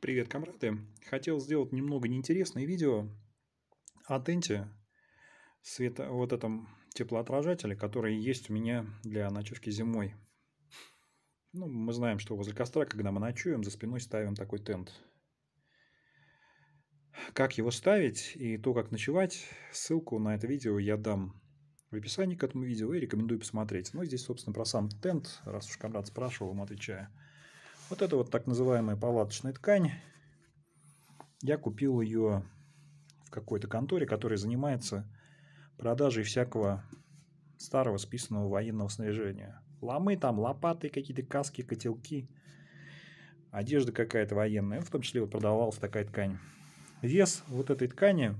Привет, комрады! Хотел сделать немного неинтересное видео о тенте, света, вот этом теплоотражателе, который есть у меня для ночевки зимой. Ну, мы знаем, что возле костра, когда мы ночуем, за спиной ставим такой тент. Как его ставить и то, как ночевать, ссылку на это видео я дам в описании к этому видео и рекомендую посмотреть. Ну, здесь, собственно, про сам тент, раз уж комрад спрашивал, ему отвечаю. Вот это вот так называемая палаточная ткань. Я купил ее в какой-то конторе, которая занимается продажей всякого старого списанного военного снаряжения. Ломы там, лопаты какие-то, каски, котелки, одежда какая-то военная. В том числе вот продавалась такая ткань. Вес вот этой ткани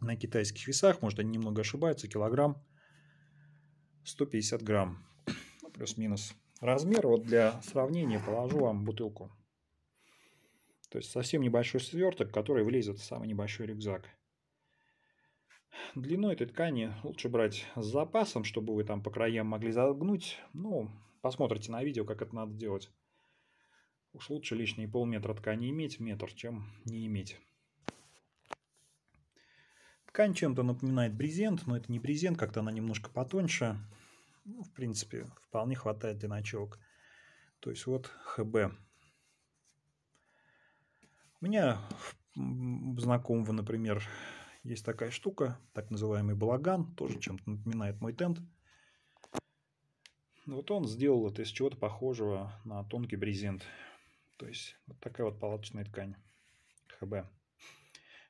на китайских весах, может они немного ошибаются, килограмм 150 грамм, ну, плюс-минус размер. Вот для сравнения положу вам бутылку. То есть совсем небольшой сверток, который влезет в самый небольшой рюкзак. Длину этой ткани лучше брать с запасом, чтобы вы там по краям могли загнуть. Ну, посмотрите на видео, как это надо делать. Уж лучше лишние полметра ткани иметь, метр, чем не иметь. Ткань чем-то напоминает брезент, но это не брезент, как-то она немножко потоньше. Ну, в принципе, вполне хватает для ночевок. То есть вот ХБ. У меня знакомого, например, есть такая штука, так называемый балаган, тоже чем-то напоминает мой тент. Вот он сделал это из чего-то похожего на тонкий брезент. То есть вот такая вот палаточная ткань ХБ.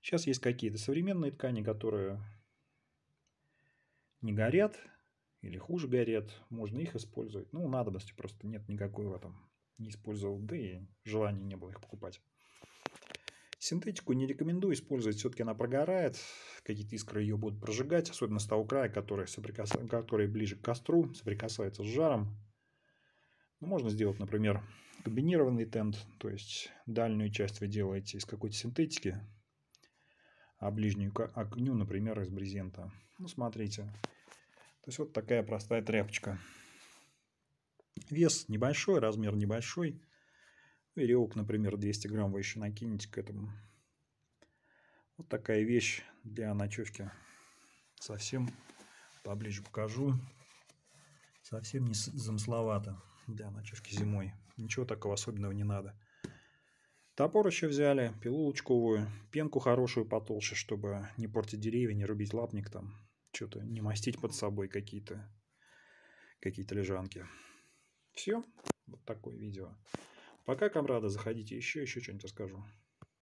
Сейчас есть какие-то современные ткани, которые не горят, или хуже горят, можно их использовать. Ну, надобности просто нет никакой в этом. Не использовал, да и желания не было их покупать. Синтетику не рекомендую использовать, все-таки она прогорает, какие-то искры ее будут прожигать, особенно с того края, который, соприкас... который ближе к костру, соприкасается с жаром. Ну, можно сделать, например, комбинированный тент, то есть дальнюю часть вы делаете из какой-то синтетики, а ближнюю к огню, например, из брезента. Ну, смотрите, то есть вот такая простая тряпочка. Вес небольшой, размер небольшой. Веревок, например, 200 грамм вы еще накинете к этому. Вот такая вещь для ночевки. Совсем поближе покажу. Совсем не замысловато для ночевки зимой. Ничего такого особенного не надо. Топор еще взяли, пилу лучковую, пенку хорошую потолще, чтобы не портить деревья, не рубить лапник там что-то не мастить под собой какие-то какие-то лежанки. Все, вот такое видео. Пока, комрада, заходите еще, еще что-нибудь расскажу.